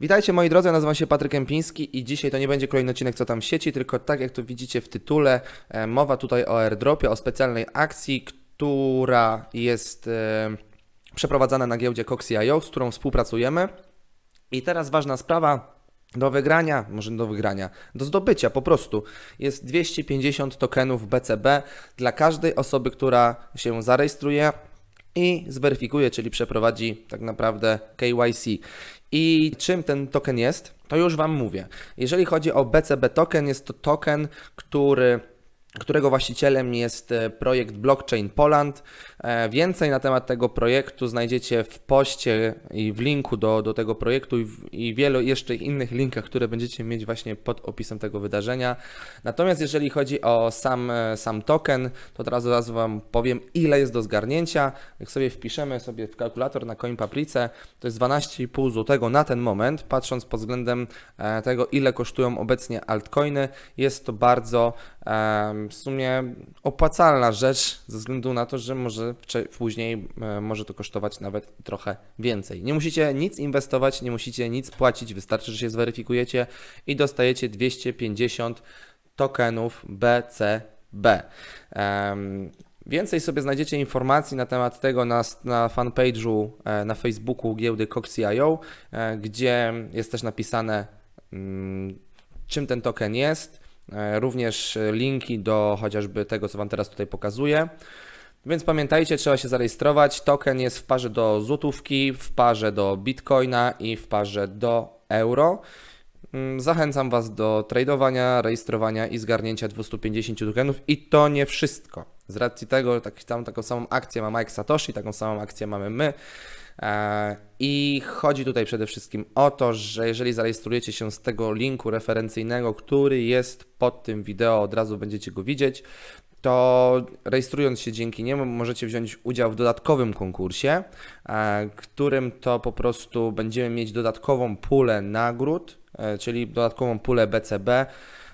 Witajcie moi drodzy, nazywam się Patryk Kępiński i dzisiaj to nie będzie kolejny odcinek co tam sieci, tylko tak jak tu widzicie w tytule, e, mowa tutaj o airdropie, o specjalnej akcji, która jest e, przeprowadzana na giełdzie Cox.io, z którą współpracujemy. I teraz ważna sprawa, do wygrania, może do wygrania, do zdobycia po prostu jest 250 tokenów BCB dla każdej osoby, która się zarejestruje i zweryfikuje, czyli przeprowadzi tak naprawdę KYC. I czym ten token jest? To już Wam mówię. Jeżeli chodzi o BCB token, jest to token, który którego właścicielem jest e, projekt Blockchain Poland. E, więcej na temat tego projektu znajdziecie w poście i w linku do, do tego projektu i, w, i wielu jeszcze innych linkach, które będziecie mieć właśnie pod opisem tego wydarzenia. Natomiast jeżeli chodzi o sam, e, sam token, to teraz od razu Wam powiem, ile jest do zgarnięcia. Jak sobie wpiszemy sobie w kalkulator na CoinPaprice, to jest 12,5 zł na ten moment, patrząc pod względem tego, ile kosztują obecnie altcoiny. Jest to bardzo... Um, w sumie opłacalna rzecz ze względu na to, że może później e, może to kosztować nawet trochę więcej. Nie musicie nic inwestować, nie musicie nic płacić, wystarczy, że się zweryfikujecie i dostajecie 250 tokenów BCB. Um, Więcej sobie znajdziecie informacji na temat tego na, na fanpage'u e, na Facebooku giełdy Cox.io, e, gdzie jest też napisane, mm, czym ten token jest, E, również e, linki do chociażby tego, co Wam teraz tutaj pokazuję. Więc pamiętajcie, trzeba się zarejestrować. Token jest w parze do złotówki, w parze do bitcoina i w parze do euro. Mm, zachęcam Was do tradowania, rejestrowania i zgarnięcia 250 tokenów i to nie wszystko. Z racji tego, tak, tam taką samą akcję ma Mike Satoshi, taką samą akcję mamy my. E, I chodzi tutaj przede wszystkim o to, że jeżeli zarejestrujecie się z tego linku referencyjnego, który jest pod tym wideo, od razu będziecie go widzieć, to rejestrując się dzięki niemu możecie wziąć udział w dodatkowym konkursie, e, którym to po prostu będziemy mieć dodatkową pulę nagród, e, czyli dodatkową pulę BCB,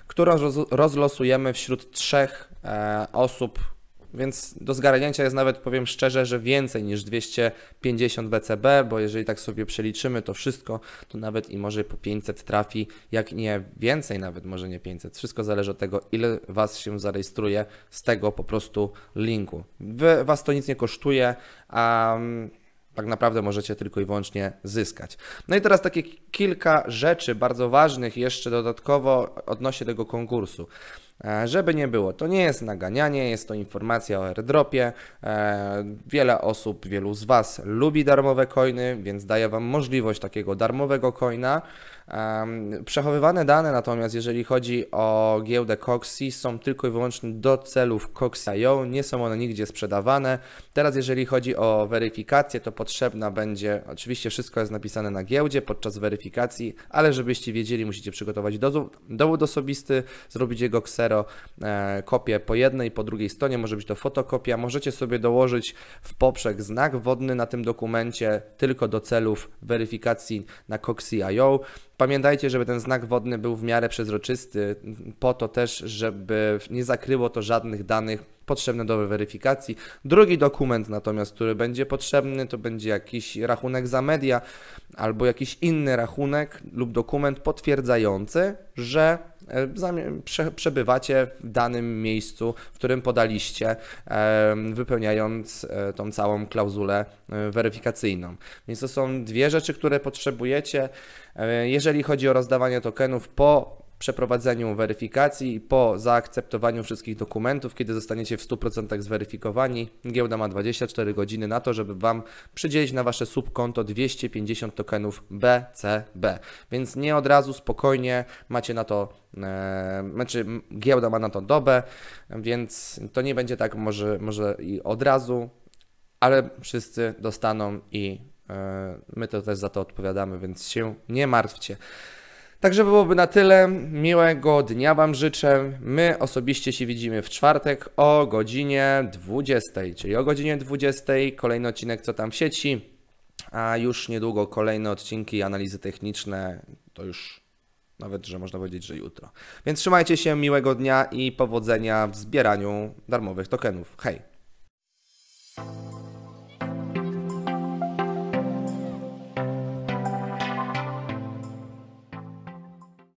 którą rozlosujemy wśród trzech e, osób, więc do zgarnięcia jest nawet, powiem szczerze, że więcej niż 250 BCB, bo jeżeli tak sobie przeliczymy to wszystko, to nawet i może po 500 trafi, jak nie więcej, nawet może nie 500. Wszystko zależy od tego, ile Was się zarejestruje z tego po prostu linku. Wy, was to nic nie kosztuje, a mm, tak naprawdę możecie tylko i wyłącznie zyskać. No i teraz takie kilka rzeczy bardzo ważnych jeszcze dodatkowo odnośnie tego konkursu. E, żeby nie było, to nie jest naganianie, jest to informacja o airdropie. E, wiele osób, wielu z Was lubi darmowe coiny, więc daję Wam możliwość takiego darmowego coina. Przechowywane dane natomiast, jeżeli chodzi o giełdę Coxy, są tylko i wyłącznie do celów Coxy.io, nie są one nigdzie sprzedawane. Teraz, jeżeli chodzi o weryfikację, to potrzebna będzie, oczywiście wszystko jest napisane na giełdzie podczas weryfikacji, ale żebyście wiedzieli, musicie przygotować dowód osobisty, zrobić jego kser kopię e, kopie po jednej, po drugiej stronie, może być to fotokopia. Możecie sobie dołożyć w poprzek znak wodny na tym dokumencie tylko do celów weryfikacji na Coxi.io. Pamiętajcie, żeby ten znak wodny był w miarę przezroczysty, po to też, żeby nie zakryło to żadnych danych potrzebne do weryfikacji. Drugi dokument natomiast, który będzie potrzebny, to będzie jakiś rachunek za media albo jakiś inny rachunek lub dokument potwierdzający, że e, przebywacie w danym miejscu, w którym podaliście, wypełniając e, tą całą klauzulę e, weryfikacyjną. Więc to są dwie rzeczy, które potrzebujecie. Jeżeli chodzi o rozdawanie tokenów po przeprowadzeniu weryfikacji, po zaakceptowaniu wszystkich dokumentów, kiedy zostaniecie w 100% zweryfikowani, giełda ma 24 godziny na to, żeby Wam przydzielić na Wasze subkonto 250 tokenów BCB. Więc nie od razu, spokojnie, macie na to, e, znaczy giełda ma na to dobę, więc to nie będzie tak może, może i od razu, ale wszyscy dostaną i e, My to też za to odpowiadamy, więc się nie martwcie. Także byłoby na tyle. Miłego dnia Wam życzę. My osobiście się widzimy w czwartek o godzinie 20, czyli o godzinie 20. Kolejny odcinek Co tam w sieci, a już niedługo kolejne odcinki, analizy techniczne. To już nawet, że można powiedzieć, że jutro. Więc trzymajcie się, miłego dnia i powodzenia w zbieraniu darmowych tokenów. Hej!